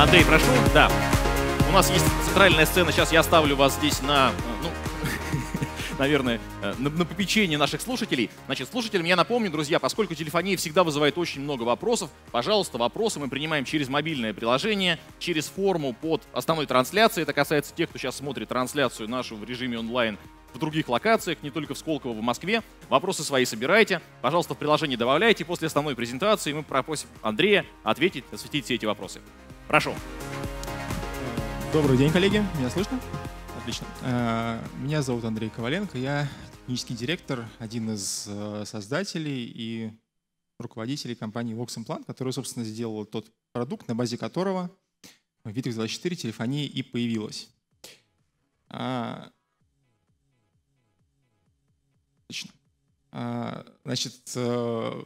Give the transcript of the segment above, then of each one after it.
Андрей, прошу, да. У нас есть центральная сцена. Сейчас я оставлю вас здесь на, ну, наверное, э, на, на попечение наших слушателей. Значит, слушателям я напомню, друзья, поскольку телефония всегда вызывает очень много вопросов, пожалуйста, вопросы мы принимаем через мобильное приложение, через форму под основной трансляцией. Это касается тех, кто сейчас смотрит трансляцию нашу в режиме онлайн в других локациях, не только в Сколково, в Москве. Вопросы свои собирайте. Пожалуйста, в приложение добавляйте. После основной презентации мы попросим Андрея ответить, осветить все эти вопросы. Прошу. Добрый день, коллеги. Меня слышно? Отлично. Э, меня зовут Андрей Коваленко. Я технический директор, один из э, создателей и руководителей компании Vox Implant, которая, собственно, сделала тот продукт, на базе которого Vitex 24 телефонии и появилась. А, отлично. А, значит, э,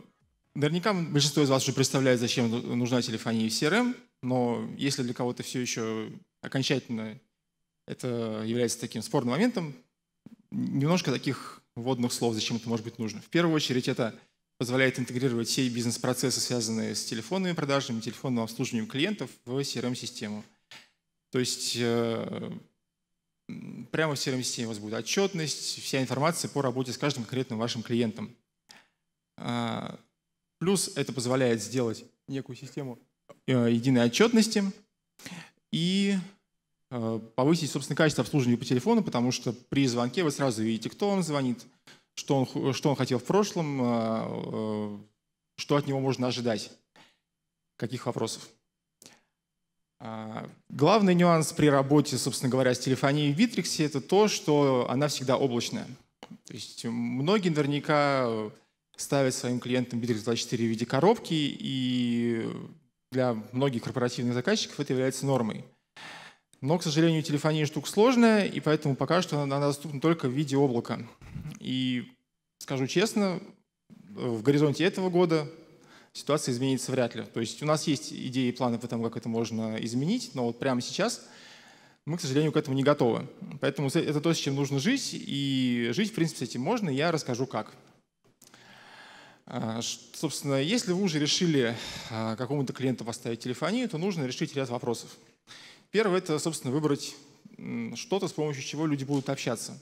наверняка большинство из вас уже представляет, зачем нужна телефония в CRM. Но если для кого-то все еще окончательно это является таким спорным моментом, немножко таких вводных слов зачем это может быть нужно. В первую очередь это позволяет интегрировать все бизнес-процессы, связанные с телефонными продажами, телефонным обслуживанием клиентов в CRM-систему. То есть э, прямо в CRM-системе у вас будет отчетность, вся информация по работе с каждым конкретным вашим клиентом. А, плюс это позволяет сделать некую систему Э, единой отчетности и э, повысить, собственно, качество обслуживания по телефону, потому что при звонке вы сразу видите, кто вам звонит, что он, что он хотел в прошлом, э, что от него можно ожидать, каких вопросов. А, главный нюанс при работе, собственно говоря, с телефонией в Битриксе – это то, что она всегда облачная. То есть многие наверняка ставят своим клиентам Bittrex 24 в виде коробки, и для многих корпоративных заказчиков это является нормой. Но, к сожалению, телефония штука сложная, и поэтому пока что она доступна только в виде облака. И скажу честно, в горизонте этого года ситуация изменится вряд ли. То есть у нас есть идеи и планы по тому, как это можно изменить, но вот прямо сейчас мы, к сожалению, к этому не готовы. Поэтому это то, с чем нужно жить, и жить, в принципе, с этим можно, и я расскажу как. А, собственно, если вы уже решили а, какому-то клиенту поставить телефонию, то нужно решить ряд вопросов. Первое – это, собственно, выбрать что-то, с помощью чего люди будут общаться.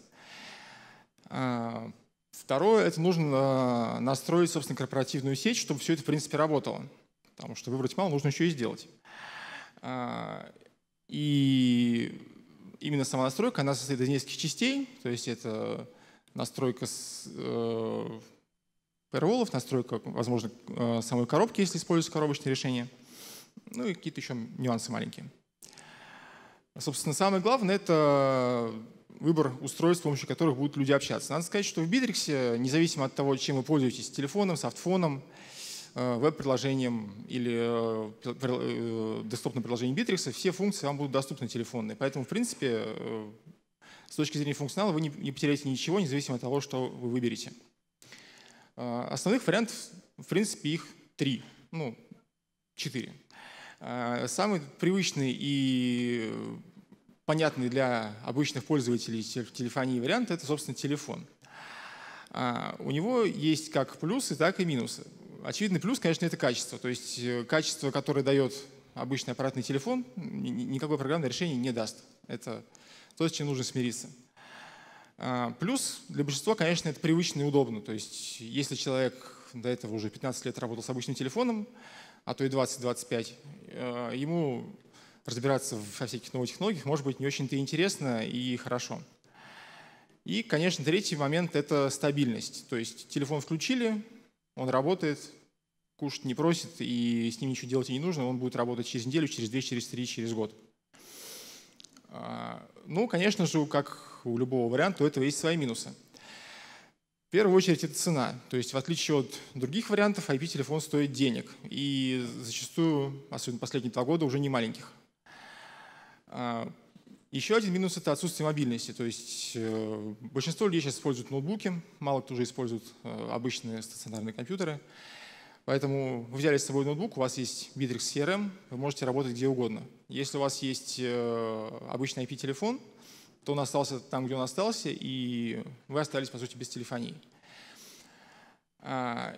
А, второе – это нужно настроить, собственно, корпоративную сеть, чтобы все это, в принципе, работало. Потому что выбрать мало, нужно еще и сделать. И именно сама настройка, она состоит из нескольких частей. То есть это настройка с, э, firewall'ов, настройка, возможно, э, самой коробки, если используется коробочное решение, ну и какие-то еще нюансы маленькие. Собственно, самое главное — это выбор устройств, с помощью которых будут люди общаться. Надо сказать, что в Битриксе, независимо от того, чем вы пользуетесь, телефоном, софтфоном, э, веб-приложением или э, доступным приложением Bittrex, все функции вам будут доступны телефонные. Поэтому, в принципе, с точки зрения функционала вы не потеряете ничего, независимо от того, что вы выберете. А, основных вариантов, в принципе, их три, ну, четыре. А, самый привычный и понятный для обычных пользователей телефонии вариант – это, собственно, телефон. А, у него есть как плюсы, так и минусы. Очевидный плюс, конечно, это качество. То есть э, качество, которое дает обычный аппаратный телефон, никакое программное решение не даст. Это то, с чем нужно смириться – а, плюс для большинства, конечно, это привычно и удобно. То есть если человек до этого уже 15 лет работал с обычным телефоном, а то и 20-25, э, ему разбираться во всяких новых технологиях может быть не очень-то интересно и хорошо. И, конечно, третий момент – это стабильность. То есть телефон включили, он работает, кушать не просит, и с ним ничего делать не нужно, он будет работать через неделю, через две, через три, через год. А, ну, конечно же, как у любого варианта, у этого есть свои минусы. В первую очередь это цена. То есть в отличие от других вариантов, IP-телефон стоит денег. И зачастую, особенно последние два года, уже не маленьких. А, еще один минус – это отсутствие мобильности. То есть э, большинство людей сейчас используют ноутбуки, мало кто уже использует э, обычные стационарные компьютеры. Поэтому вы взяли с собой ноутбук, у вас есть Bittrex CRM, вы можете работать где угодно. Если у вас есть э, обычный IP-телефон – то он остался там, где он остался, и вы остались, по сути, без телефонии. А,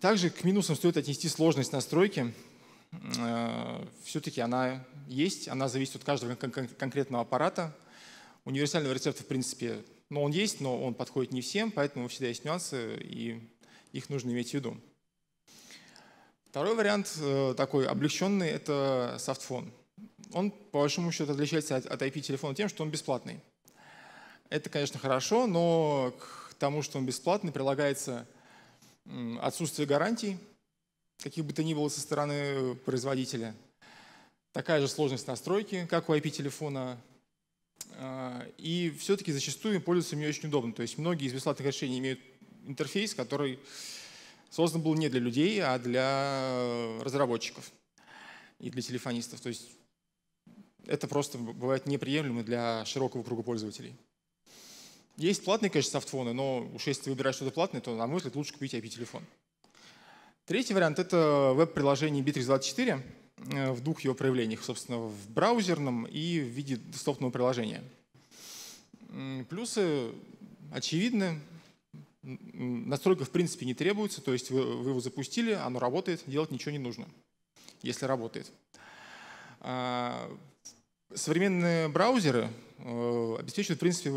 также к минусам стоит отнести сложность настройки. А, Все-таки она есть, она зависит от каждого конкретного аппарата. Универсального рецепта, в принципе, но ну, он есть, но он подходит не всем, поэтому всегда есть нюансы, и их нужно иметь в виду. Второй вариант э, такой облегченный – это софтфон он, по большому счету, отличается от, IP-телефона тем, что он бесплатный. Это, конечно, хорошо, но к тому, что он бесплатный, прилагается отсутствие гарантий, каких бы то ни было со стороны производителя. Такая же сложность настройки, как у IP-телефона. А, и все-таки зачастую пользоваться им не очень удобно. То есть многие из бесплатных решений имеют интерфейс, который создан был не для людей, а для э, разработчиков и для телефонистов. То есть это просто бывает неприемлемо для широкого круга пользователей. Есть платные, конечно, софтфоны, но уж если ты выбираешь что-то платное, то, на мой взгляд, лучше купить IP-телефон. Третий вариант — это веб-приложение Bittrex24 э, в двух его проявлениях, собственно, в браузерном и в виде десктопного приложения. Плюсы очевидны. Настройка, в принципе, не требуется, то есть вы его запустили, оно работает, делать ничего не нужно, если работает. А, Современные браузеры э, обеспечивают, в принципе,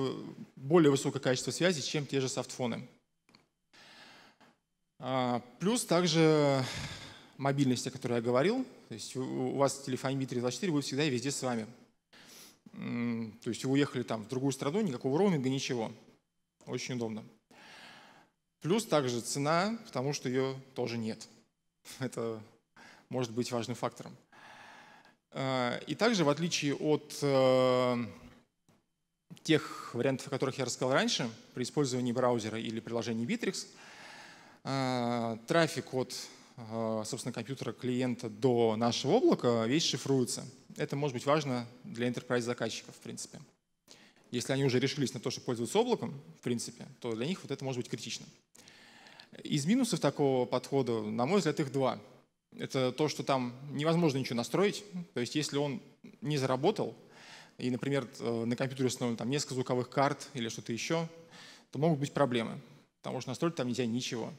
более высокое качество связи, чем те же софтфоны. А, плюс также мобильность, о которой я говорил. То есть у вас телефон Mi-324, вы всегда и везде с вами. То есть вы уехали там в другую страну, никакого роуминга, ничего. Очень удобно. Плюс также цена, потому что ее тоже нет. Это может быть важным фактором. Э, и также, в отличие от э, тех вариантов, о которых я рассказал раньше, при использовании браузера или приложения Bittrex, э, трафик от собственно, компьютера клиента до нашего облака, весь шифруется. Это может быть важно для enterprise заказчиков, в принципе. Если они уже решились на то, что пользоваться облаком, в принципе, то для них вот это может быть критично. Из минусов такого подхода, на мой взгляд, их два это то, что там невозможно ничего настроить. То есть если он не заработал, и, например, э, на компьютере установлено там несколько звуковых карт или что-то еще, то могут быть проблемы, потому что настроить там нельзя ничего.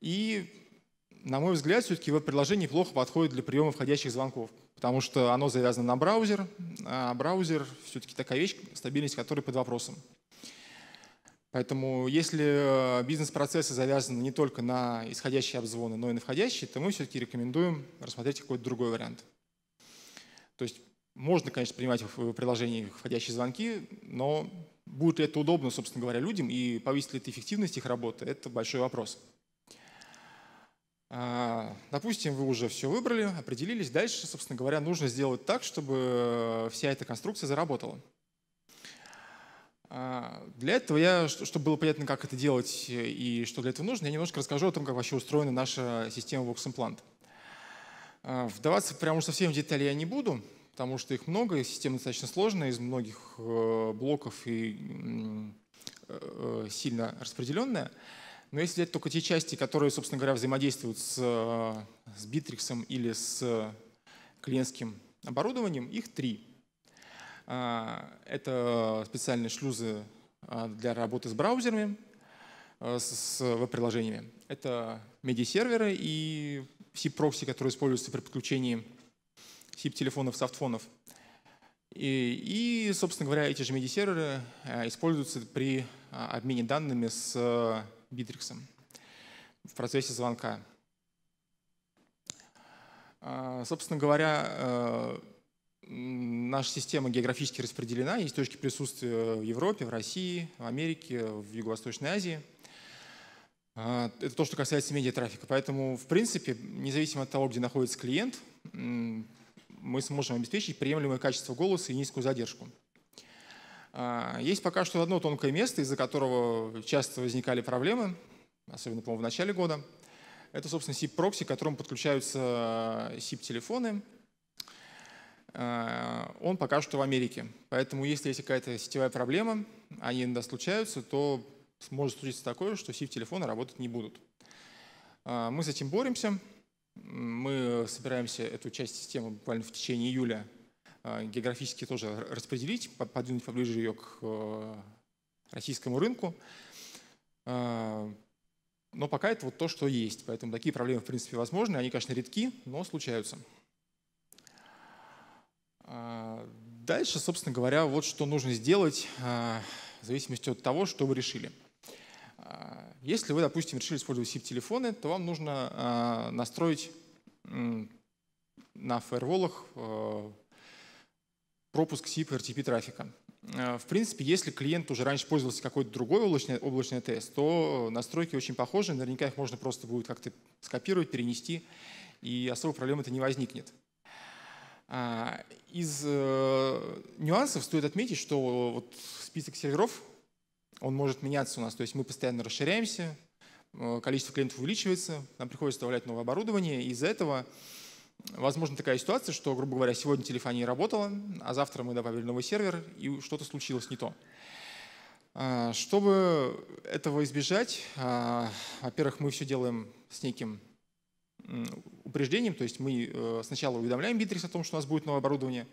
И, на мой взгляд, все-таки его приложение плохо подходит для приема входящих звонков, потому что оно завязано на браузер, а браузер все-таки такая вещь, стабильность которой под вопросом. Поэтому если э, бизнес-процессы завязаны не только на исходящие обзвоны, но и на входящие, то мы все-таки рекомендуем рассмотреть какой-то другой вариант. То есть можно, конечно, принимать в приложении входящие звонки, но будет ли это удобно, собственно говоря, людям и повысит ли это эффективность их работы, это большой вопрос. А, допустим, вы уже все выбрали, определились. Дальше, собственно говоря, нужно сделать так, чтобы э, вся эта конструкция заработала. А, для этого я, чтобы было понятно, как это делать э, и что для этого нужно, я немножко расскажу о том, как вообще устроена наша система Vox Implant. А, вдаваться прямо уж совсем в детали я не буду, потому что их много, и система достаточно сложная, из многих э, блоков и э, сильно распределенная. Но если взять только те части, которые, собственно говоря, взаимодействуют с, с Bittrex или с клиентским оборудованием, их три. А, это специальные шлюзы а, для работы с браузерами, а, с веб-приложениями. Это медиа-серверы и SIP-прокси, которые используются при подключении SIP-телефонов, софтфонов. И, и, собственно говоря, эти же медиа-серверы используются при обмене данными с битриксом в процессе звонка. Собственно говоря, наша система географически распределена, есть точки присутствия в Европе, в России, в Америке, в Юго-Восточной Азии. А, это то, что касается медиатрафика. Поэтому, в принципе, независимо от того, где находится клиент, мы сможем обеспечить приемлемое качество голоса и низкую задержку. А, есть пока что одно тонкое место, из-за которого часто возникали проблемы, особенно, по-моему, в начале года. Это, собственно, SIP-прокси, к которому подключаются SIP-телефоны, Э, он пока что в Америке. Поэтому если есть какая-то сетевая проблема, они иногда случаются, то может случиться такое, что сив-телефоны работать не будут. Э, мы с этим боремся. Мы собираемся эту часть системы буквально в течение июля э, географически тоже распределить, подвинуть поближе ее к российскому рынку. Но пока это вот то, что есть. Поэтому такие проблемы, в принципе, возможны. Они, конечно, редки, но случаются. А, дальше, собственно говоря, вот что нужно сделать а, в зависимости от того, что вы решили. А, если вы, допустим, решили использовать SIP-телефоны, то вам нужно настроить на фаерволах пропуск SIP RTP трафика. В принципе, если клиент уже раньше пользовался какой-то другой облачной, облачной ТС, то настройки очень похожи, наверняка их можно просто будет как-то скопировать, перенести, и особых проблем это не возникнет. А, из э, нюансов стоит отметить, что вот список серверов, он может меняться у нас, то есть мы постоянно расширяемся, э, количество клиентов увеличивается, нам приходится добавлять новое оборудование, из-за этого возможна такая ситуация, что, грубо говоря, сегодня телефония работала, а завтра мы добавили новый сервер, и что-то случилось не то. А, чтобы этого избежать, а, во-первых, мы все делаем с неким упреждением, то есть мы э, сначала уведомляем Битрис о том, что у нас будет новое оборудование.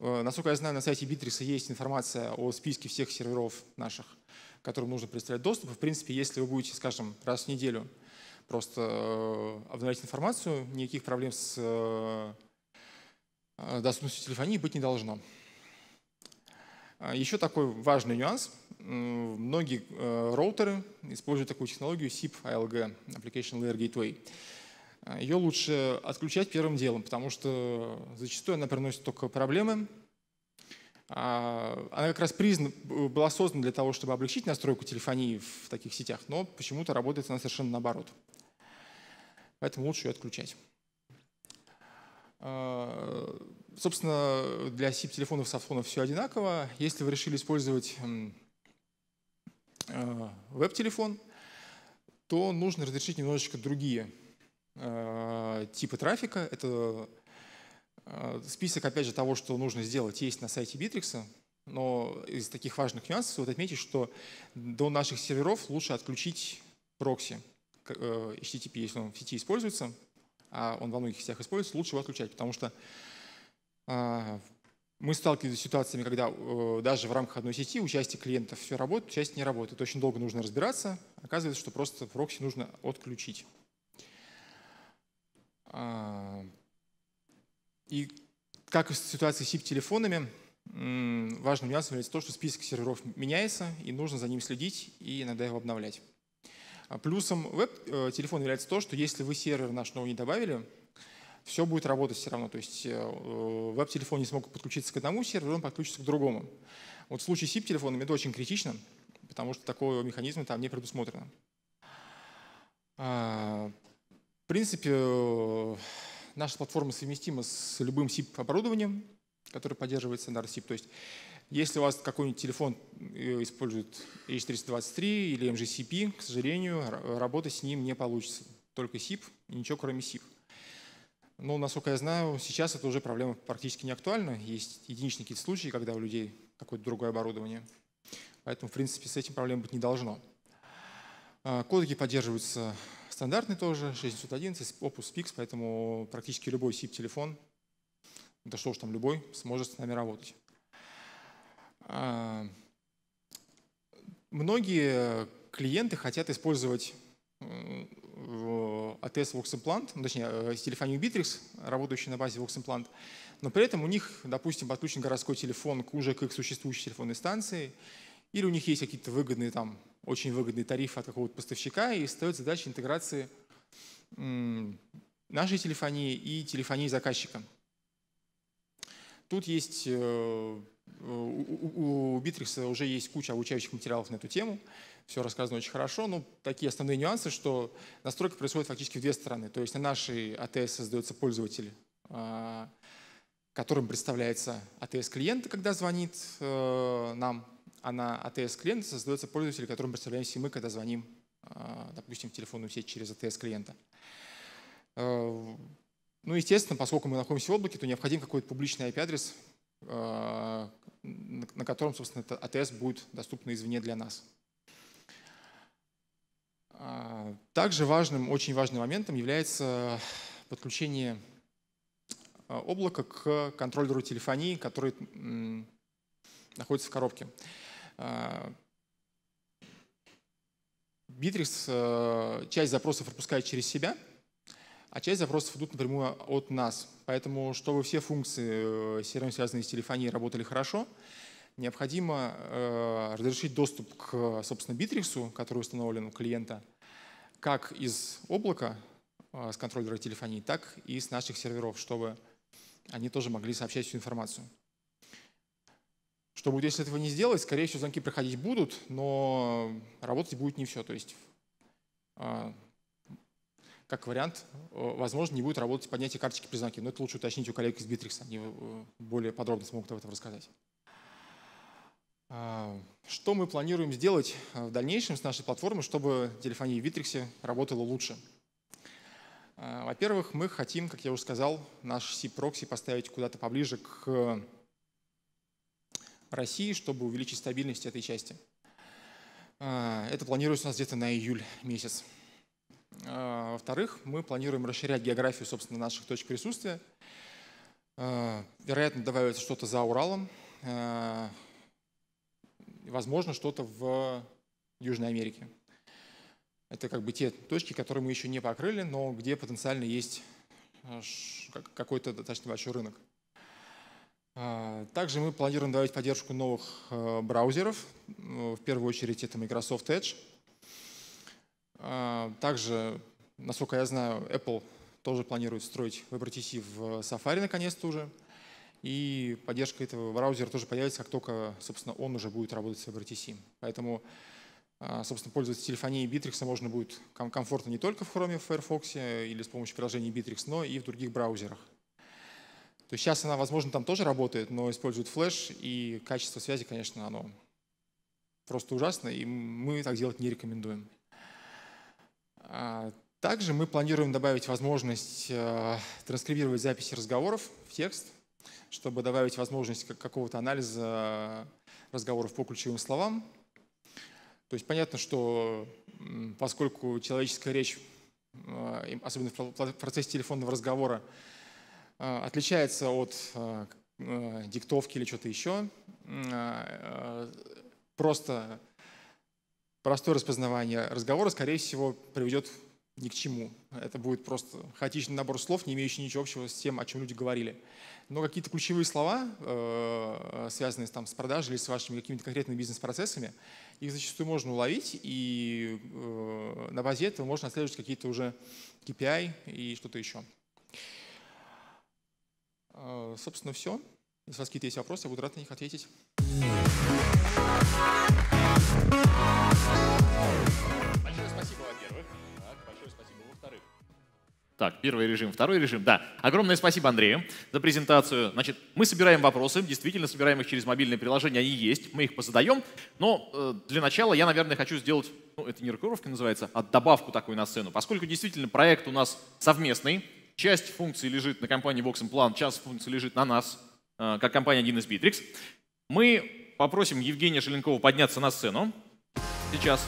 Э, насколько я знаю, на сайте Битриса есть информация о списке всех серверов наших, которым нужно предоставлять доступ. В принципе, если вы будете, скажем, раз в неделю просто э, обновлять информацию, никаких проблем с доступностью телефонии быть не должно. А еще такой важный нюанс. Многие роутеры используют такую технологию SIP ALG, Application Layer Gateway ее лучше отключать первым делом, потому что зачастую она приносит только проблемы. А, она как раз признана, была создана для того, чтобы облегчить настройку телефонии в таких сетях, но почему-то работает она совершенно наоборот. Поэтому лучше ее отключать. А, собственно, для SIP-телефонов и софтфонов все одинаково. Если вы решили использовать а, веб-телефон, то нужно разрешить немножечко другие Э, типы трафика. Это э, список, опять же, того, что нужно сделать, есть на сайте Битрикса. Но из таких важных нюансов вот отметить, что до наших серверов лучше отключить прокси э, HTTP, если он в сети используется, а он во многих сетях используется, лучше его отключать, потому что мы сталкивались с ситуациями, когда даже в рамках одной сети участие клиентов все работает, часть не работает. Очень долго нужно разбираться. Оказывается, что просто прокси нужно отключить. А, и как в ситуации с SIP-телефонами, важным нюансом является то, что список серверов меняется, и нужно за ним следить и иногда его обновлять. А плюсом веб-телефона э, является то, что если вы сервер наш новый не добавили, все будет работать все равно. То есть э, э, веб-телефон не смог подключиться к одному серверу, он подключится к другому. Вот в случае с SIP-телефонами это очень критично, потому что такого механизма там не предусмотрено. А, принципе, э, наша платформа совместима с любым SIP-оборудованием, которое поддерживает стандарт SIP. То есть если у вас какой-нибудь телефон э, использует H323 или MGCP, к сожалению, работать с ним не получится. Только SIP ничего кроме SIP. Но, насколько я знаю, сейчас это уже проблема практически не актуальна. Есть единичные какие-то случаи, когда у людей какое-то другое оборудование. Поэтому, в принципе, с этим проблем быть не должно. А, кодеки поддерживаются Стандартный тоже, 611, Opus Pix, поэтому практически любой SIP-телефон, да что уж там любой, сможет с нами работать. А, многие клиенты хотят использовать ATS а Vox Implant, ну, точнее, э, телефонию Bittrex, работающий на базе Vox Implant, но при этом у них, допустим, подключен городской телефон к уже к их существующей телефонной станции, или у них есть какие-то выгодные там очень выгодный тариф от какого-то поставщика, и стоит задача интеграции нашей телефонии и телефонии заказчика. Тут есть, э, у Битрикса уже есть куча обучающих материалов на эту тему, все рассказано очень хорошо, но такие основные нюансы, что настройка происходит фактически в две стороны. То есть на нашей АТС создается пользователь, а, которым представляется АТС клиента, когда звонит э, нам, она АТС-клиента создается пользователь, которым представляемся мы, когда звоним, а, допустим, в телефонную сеть через АТС-клиента. Э, ну, естественно, поскольку мы находимся в облаке, то необходим какой-то публичный IP-адрес, а а, на котором, собственно, АТС будет доступно извне для нас. Также важным, очень важным моментом является подключение облака к контроллеру телефонии, который находится в коробке. Битрикс э, часть запросов пропускает через себя, а часть запросов идут напрямую от нас. Поэтому, чтобы все функции, CRM, э, связанные с телефонией, работали хорошо, необходимо э, разрешить доступ к, собственно, битриксу, который установлен у клиента, как из облака с контроллера телефонии, так и с наших серверов, чтобы они тоже могли сообщать всю информацию. Что будет, если этого не сделать? Скорее всего, звонки проходить будут, но работать будет не все. То есть, а, как вариант, э, возможно, не будет работать поднятие карточки при звонке. Но это лучше уточнить у коллег из Bittrex, они э, более подробно смогут об этом рассказать. А, что мы планируем сделать э, в дальнейшем с нашей платформой, чтобы телефония в Bittrex работала лучше? А, во-первых, мы хотим, как я уже сказал, наш C-прокси поставить куда-то поближе к России, чтобы увеличить стабильность этой части. А, это планируется у нас где-то на июль месяц. А, во-вторых, мы планируем расширять географию, собственно, наших точек присутствия. А, вероятно, добавится что-то за Уралом. Возможно, что-то в Южной Америке. Это как бы те точки, которые мы еще не покрыли, но где потенциально есть какой-то достаточно большой рынок. А, также мы планируем давать поддержку новых э, браузеров. Ну, в первую очередь это Microsoft Edge. А, также, насколько я знаю, Apple тоже планирует строить WebRTC в э, Safari наконец-то уже. И поддержка этого браузера тоже появится, как только, собственно, он уже будет работать с WebRTC. Поэтому, а, собственно, пользоваться телефонией Bittrex можно будет комфортно не только в Chrome, в Firefox или с помощью приложений Bittrex, но и в других браузерах. То есть сейчас она, возможно, там тоже работает, но использует флеш, и качество связи, конечно, оно просто ужасно, и мы так делать не рекомендуем. А, также мы планируем добавить возможность э, транскрибировать записи разговоров в текст, чтобы добавить возможность какого-то анализа разговоров по ключевым словам. То есть понятно, что поскольку человеческая речь, э, особенно в процессе телефонного разговора, а, отличается от а, э, диктовки или что-то еще. А, э, просто простое распознавание разговора, скорее всего, приведет ни к чему. Это будет просто хаотичный набор слов, не имеющий ничего общего с тем, о чем люди говорили. Но какие-то ключевые слова, э, связанные там, с продажей или с вашими какими-то конкретными бизнес-процессами, их зачастую можно уловить, и на базе этого можно отслеживать какие-то уже KPI и что-то еще. А, собственно, все. Если у вас какие-то есть вопросы, я буду рад на них ответить. Большое спасибо, во-первых. большое спасибо, во-вторых. Так, первый режим, второй режим. Да, огромное спасибо Андрею за презентацию. Значит, мы собираем вопросы, действительно собираем их через мобильное приложение, они есть, мы их позадаем. Но э, для начала я, наверное, хочу сделать, ну, это не рокировка называется, а добавку такую на сцену, поскольку действительно проект у нас совместный, часть функций лежит на компании Vox Implant, часть функций лежит на нас, э, как компания 1С Bittrex. Мы попросим Евгения Шеленкова подняться на сцену. Сейчас.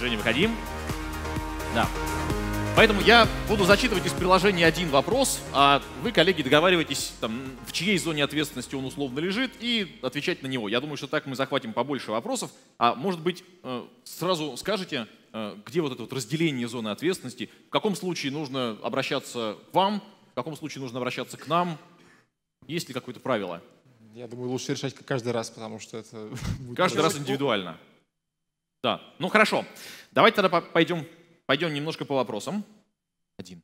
Женя, выходим. Да. Поэтому я буду зачитывать из приложения один вопрос, а вы, коллеги, договариваетесь, там, в чьей зоне ответственности он условно лежит, и отвечать на него. Я думаю, что так мы захватим побольше вопросов. А может быть, э, сразу скажете, Э, где вот это вот разделение зоны ответственности, в каком случае нужно обращаться к вам, в каком случае нужно обращаться к нам, есть ли какое-то правило? Я думаю, лучше решать каждый раз, потому что это... Каждый раз индивидуально. Да, ну хорошо. Давайте тогда пойдем, пойдем немножко по вопросам. Один.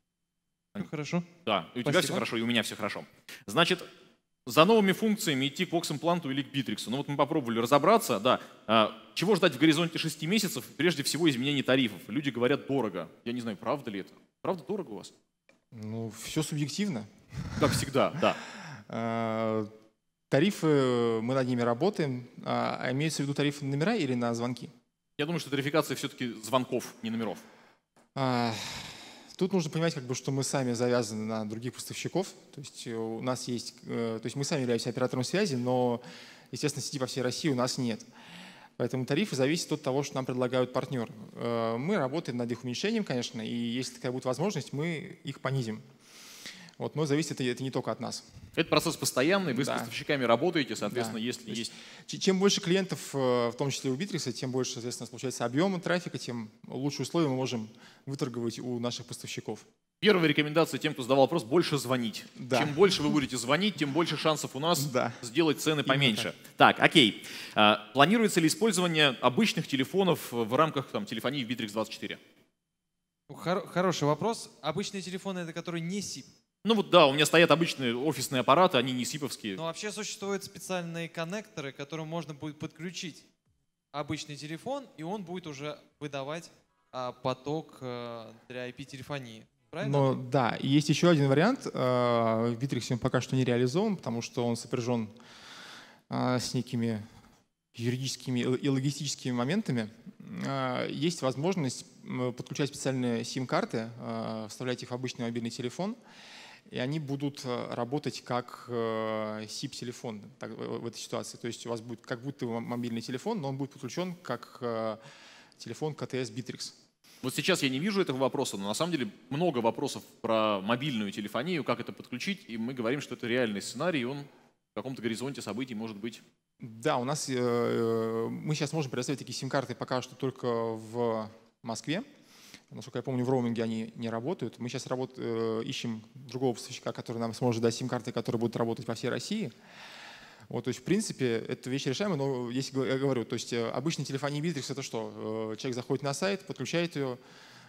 Все ну, хорошо. Да, и у Спасибо. тебя все хорошо, и у меня все хорошо. Значит, за новыми функциями идти к vox или к Битриксу. Ну вот мы попробовали разобраться, да, а, чего ждать в горизонте 6 месяцев, прежде всего изменений тарифов. Люди говорят дорого. Я не знаю, правда ли это? Правда дорого у вас? Ну, все субъективно. Как всегда, да. А, тарифы, э, мы над ними работаем. А, а имеется в виду тарифы на номера или на звонки? Я думаю, что тарификация все-таки звонков, не номеров. Тут нужно понимать, как бы, что мы сами завязаны на других поставщиков. То есть э, у нас есть, э, то есть мы сами являемся оператором связи, но, естественно, сети по всей России у нас нет. Поэтому тарифы зависят от того, что нам предлагают партнеры. Э, мы работаем над их уменьшением, конечно, и если такая будет возможность, мы их понизим. Вот, но зависит это не только от нас. Это процесс постоянный, вы да. с поставщиками работаете, соответственно, да. если есть... есть... Чем больше клиентов, э, в том числе у Битрикса, тем больше, соответственно, получается объема трафика, тем лучшие условия мы можем выторговать у наших поставщиков. Первая рекомендация тем, кто задавал вопрос, больше звонить. Да. Чем больше вы будете звонить, тем больше шансов у нас да. сделать цены поменьше. так. так, окей. А, планируется ли использование обычных телефонов в рамках там, телефонии в Bittrex 24? Хор хороший вопрос. Обычные телефоны, это которые не SIP, ну вот да, у меня стоят обычные офисные аппараты, они не сиповские. Но вообще существуют специальные коннекторы, к которым можно будет подключить обычный телефон, и он будет уже выдавать а, поток а, для IP-телефонии. Правильно? Но да, есть еще один вариант. Э, в Битриксе он пока что не реализован, потому что он сопряжен э, с некими юридическими и логистическими моментами. Есть возможность подключать специальные сим-карты, вставлять их в обычный мобильный телефон, и они будут э, работать как SIP-телефон э, в этой ситуации. То есть у вас будет как будто мобильный телефон, но он будет подключен как э, телефон КТС Bittrex. Вот сейчас я не вижу этого вопроса, но на самом деле много вопросов про мобильную телефонию, как это подключить, и мы говорим, что это реальный сценарий, и он в каком-то горизонте событий может быть. Да, у нас мы сейчас можем предоставить такие сим-карты пока что только в Москве. Насколько я помню, в роуминге они не работают. Мы сейчас работ, э, ищем другого поставщика, который нам сможет дать сим-карты, которые будут работать во всей России. Вот, то есть, в принципе, эту вещь решаем. но если я говорю, то есть э, обычный телефония Bittrex это что? Э, человек заходит на сайт, подключает ее,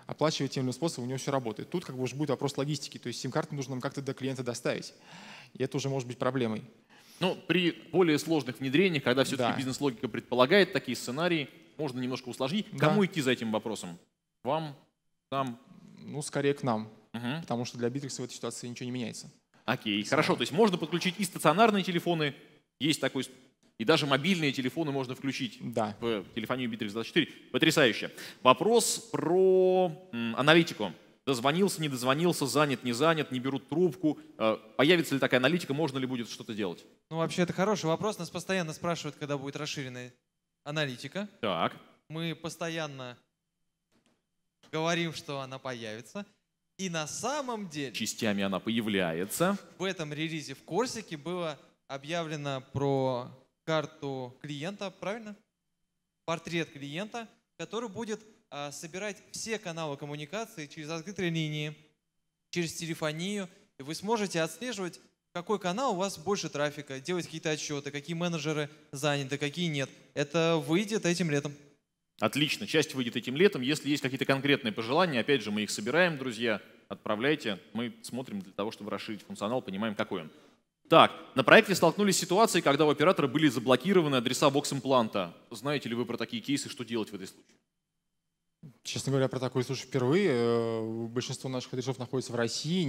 оплачивает тем или иным способом, у него все работает. Тут как бы уже будет вопрос логистики, то есть сим карты нужно нам как-то до клиента доставить. И это уже может быть проблемой. Но ну, при более сложных внедрениях, когда все-таки да. бизнес-логика предполагает такие сценарии, можно немножко усложнить. Да. Кому идти за этим вопросом? Вам нам, ну, скорее к нам, угу. потому что для Bittrex в этой ситуации ничего не меняется. Окей, хорошо, то есть можно подключить и стационарные телефоны, есть такой и даже мобильные телефоны можно включить да. в телефонию Bittrex 24. Потрясающе. Вопрос про аналитику. Дозвонился, не дозвонился, занят, не занят, не берут трубку. Э, появится ли такая аналитика, можно ли будет что-то делать? Ну, вообще, это хороший вопрос. Нас постоянно спрашивают, когда будет расширенная аналитика. Так. Мы постоянно говорим, что она появится. И на самом деле... Частями она появляется. В этом релизе в Корсике было объявлено про карту клиента, правильно? Портрет клиента, который будет а, собирать все каналы коммуникации через открытые линии, через телефонию. И вы сможете отслеживать, какой канал у вас больше трафика, делать какие-то отчеты, какие менеджеры заняты, какие нет. Это выйдет этим летом. Отлично, часть выйдет этим летом. Если есть какие-то конкретные пожелания, опять же, мы их собираем, друзья, отправляйте. Мы смотрим для того, чтобы расширить функционал, понимаем, какой он. Так, на проекте столкнулись с ситуацией, когда у оператора были заблокированы адреса бокс-импланта. Знаете ли вы про такие кейсы, что делать в этой случае? Честно говоря, про такой случай впервые. Э, большинство наших адресов находится в России.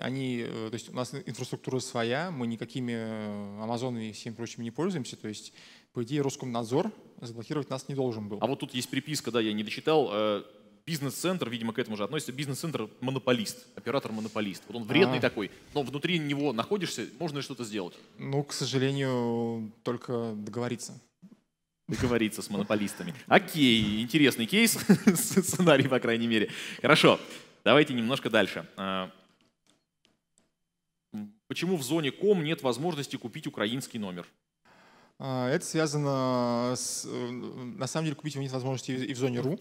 Они, э, то есть у нас инфраструктура своя, мы никакими э, Амазонами и всем прочим не пользуемся. То есть по идее, Роскомнадзор заблокировать нас не должен был. А вот тут есть приписка, да, я не дочитал. Э, Бизнес-центр, видимо, к этому же относится. Бизнес-центр монополист, оператор-монополист. Вот он а. вредный а... такой, но внутри него находишься, можно ли что-то сделать? Ну, к сожалению, только договориться. Договориться с монополистами. Окей, интересный кейс, сценарий, по крайней мере. Хорошо, давайте немножко дальше. Э, почему в зоне ком нет возможности купить украинский номер? А, это связано с... Э, на самом деле купить его нет возможности и в зоне ру,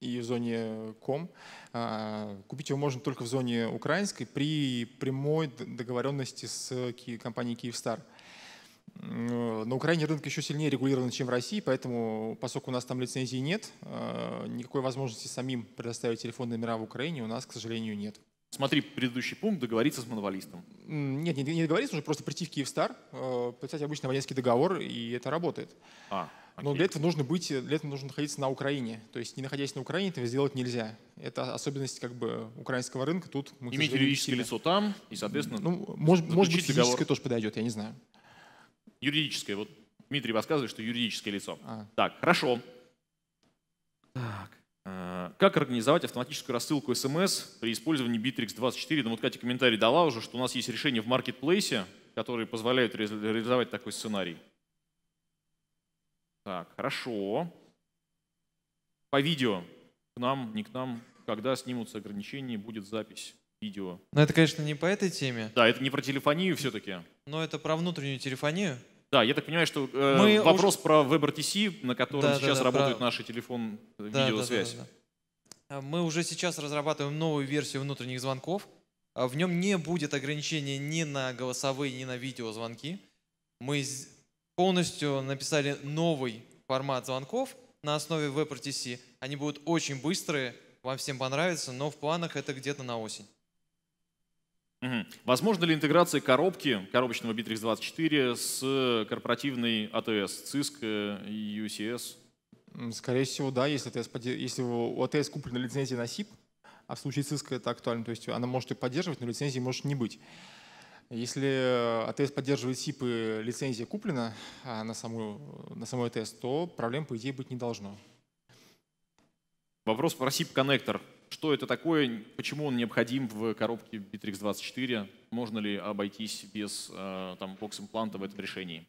и в зоне ком. А, купить его можно только в зоне украинской при прямой договоренности с компанией «Киевстар». Э, на Украине рынок еще сильнее регулирован, чем в России, поэтому, поскольку у нас там лицензии нет, э, никакой возможности самим предоставить телефонные номера в Украине у нас, к сожалению, нет. Смотри, предыдущий пункт, договориться с монополистом. Нет, не, договориться, нужно просто прийти в Киевстар, э, подписать обычный абонентский договор, и это работает. А, Но для этого нужно быть, э, для этого нужно находиться на Украине. То есть не находясь на Украине, этого сделать нельзя. Это особенность как бы украинского рынка. Тут мы, Иметь юридическое лицо там, и, соответственно, ну, может, может быть, договор. тоже подойдет, я не знаю. Юридическое. Вот Дмитрий подсказывает, что юридическое лицо. А. Так, хорошо. Так. Э, как организовать автоматическую рассылку SMS при использовании Bittrex 24? Ну вот Катя комментарий дала уже, что у нас есть решение в маркетплейсе, которые позволяют реализовать такой сценарий. Так, хорошо. По видео. К нам, не к нам. Когда снимутся ограничения, будет запись видео. Но это, конечно, не по этой теме. Да, это не про телефонию все-таки. Но это про внутреннюю телефонию. Да, я так понимаю, что э, Мы вопрос уже... про WebRTC, на котором да, сейчас да, да, работают про... наши телефон да, видеосвязь. Да, да, да, да. Мы уже сейчас разрабатываем новую версию внутренних звонков. Э, в нем не будет ограничения ни на голосовые, ни на видеозвонки. Мы полностью написали новый формат звонков на основе WebRTC. Они будут очень быстрые, вам всем понравится, но в планах это где-то на осень. Угу. Возможно ли интеграция коробки, коробочного Bittrex 24 с э, корпоративной АТС CISC э, и UCS? Скорее всего, да, если, АТС, если у АТС куплена лицензия на SIP, а в случае CISC это актуально, то есть она может и поддерживать, но лицензии может не быть. Если АТС э, поддерживает SIP и лицензия куплена а, на саму, на саму АТС, то проблем, по идее, быть не должно. Вопрос про SIP-коннектор что это такое, почему он необходим в коробке Bittrex 24, можно ли обойтись без э, там, бокс-импланта в этом решении?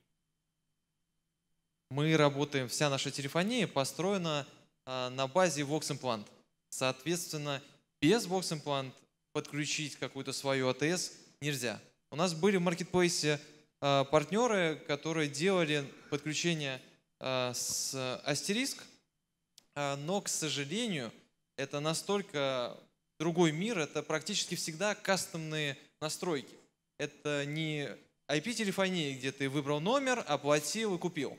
Мы работаем, вся наша телефония построена э, на базе Vox Implant. Соответственно, без Vox Implant подключить какую-то свою АТС нельзя. У нас были в маркетплейсе э, партнеры, которые делали подключение с Asterisk, но, к сожалению, это настолько другой мир, это практически всегда кастомные настройки. Это не IP-телефония, где ты выбрал номер, оплатил и купил.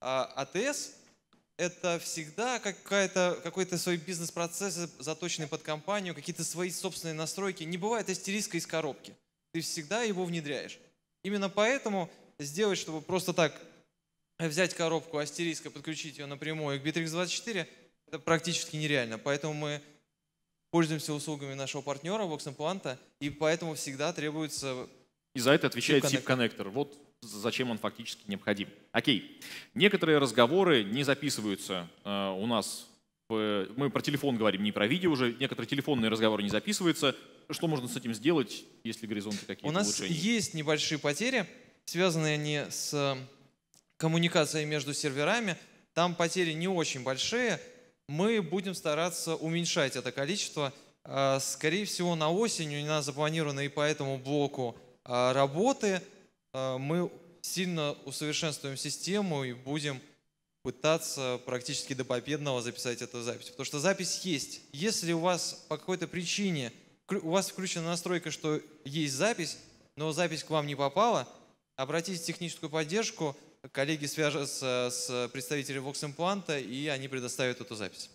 А АТС – это всегда какая-то, какой-то свой бизнес-процесс, заточенный под компанию, какие-то свои собственные настройки. Не бывает астериска из коробки. Ты всегда его внедряешь. Именно поэтому сделать, чтобы просто так взять коробку астериска, подключить ее напрямую к Bittrex24, это практически нереально. Поэтому мы пользуемся услугами нашего партнера Vox Implant, и поэтому всегда требуется... И за это отвечает тип коннектор Вот зачем он фактически необходим. Окей. Некоторые разговоры не записываются э, у нас. В, мы про телефон говорим, не про видео уже. Некоторые телефонные разговоры не записываются. Что можно с этим сделать, если горизонты какие-то У нас улучшения? есть небольшие потери, связанные они с э, коммуникацией между серверами. Там потери не очень большие, мы будем стараться уменьшать это количество. А, скорее всего, на осень у нас запланированы и по этому блоку а, работы. А, мы сильно усовершенствуем систему и будем пытаться практически до победного записать эту запись. Потому что запись есть. Если у вас по какой-то причине, у вас включена настройка, что есть запись, но запись к вам не попала, обратитесь в техническую поддержку – Коллеги свяжутся с представителем Vox Implant, и они предоставят эту запись.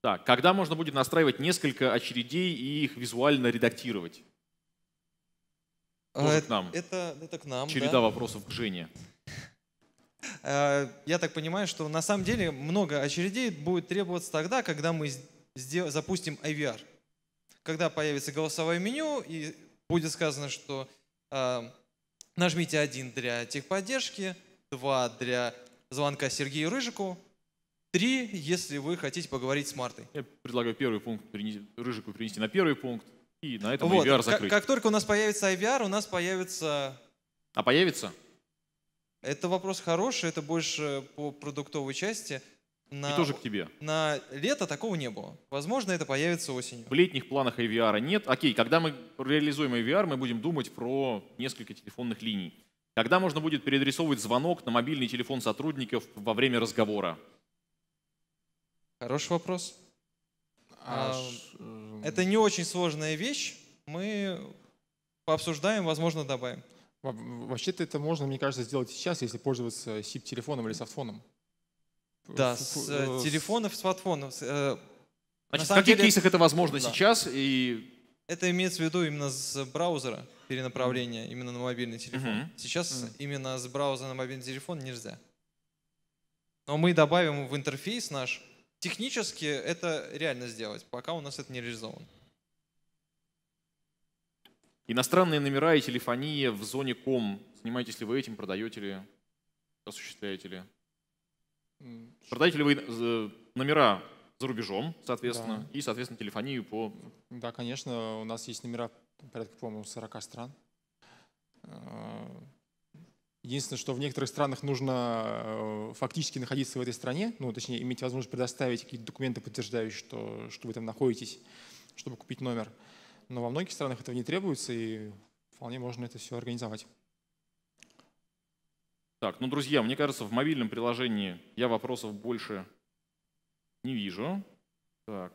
Так, когда можно будет настраивать несколько очередей и их визуально редактировать? Тоже это, к нам. Это, это к нам. Череда да. вопросов к Жене. Э, я так понимаю, что на самом деле много очередей будет требоваться тогда, когда мы запустим IVR. Когда появится голосовое меню и будет сказано, что э, нажмите один для техподдержки, два для звонка Сергею Рыжику, три, если вы хотите поговорить с Мартой. Я предлагаю первый пункт принести Рыжику принести на первый пункт и на этом вот. IVR e закрыть. Как, как только у нас появится IVR, e у нас появится... А появится? Это вопрос хороший, это больше по продуктовой части. На, и тоже к тебе. На лето такого не было. Возможно, это появится осенью. В летних планах IVR e нет. Окей, когда мы реализуем IVR, мы будем думать про несколько телефонных линий. Когда можно будет переадресовывать звонок на мобильный телефон сотрудников во время разговора? Хороший вопрос. А, а эм, это не очень сложная вещь. Мы пообсуждаем, возможно, добавим. Вообще-то это можно, мне кажется, сделать сейчас, если пользоваться SIP-телефоном или софтфоном. Да, с, с э, э, телефонов, смартфонов. Э, Значит, в каких деле... кейсах это возможно да. сейчас и это имеется в виду именно с браузера перенаправление именно на мобильный телефон. Uh -huh. Сейчас uh -huh. именно с браузера на мобильный телефон нельзя. Но мы добавим в интерфейс наш. Технически это реально сделать, пока у нас это не реализовано. Иностранные номера и телефония в зоне ком. Занимаетесь ли вы этим, продаете ли, осуществляете ли? Продаете ли вы э, номера за рубежом, соответственно, да. и, соответственно, телефонию по... Да, конечно, у нас есть номера порядка, по-моему, 40 стран. Э, единственное, что в некоторых странах нужно э, фактически находиться в этой стране, ну, точнее, иметь возможность предоставить какие-то документы, подтверждающие, что, что вы там находитесь, чтобы купить номер. Но во многих странах этого не требуется, и вполне можно это все организовать. Так, ну, друзья, мне кажется, в мобильном приложении я вопросов больше не вижу. Так.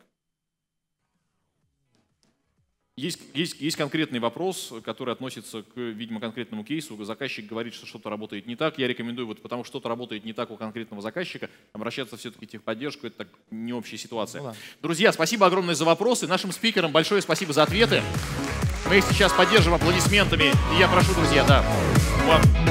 Есть, есть, есть конкретный вопрос, который относится к, видимо, конкретному кейсу. Заказчик говорит, что что-то работает не так. Я рекомендую, вот потому что что-то работает не так у конкретного заказчика, обращаться все-таки в техподдержку. Это так не общая ситуация. Ну, да. Друзья, спасибо огромное за вопросы. Нашим спикерам большое спасибо за ответы. Мы их сейчас поддержим аплодисментами. И я прошу, друзья, да. Вот.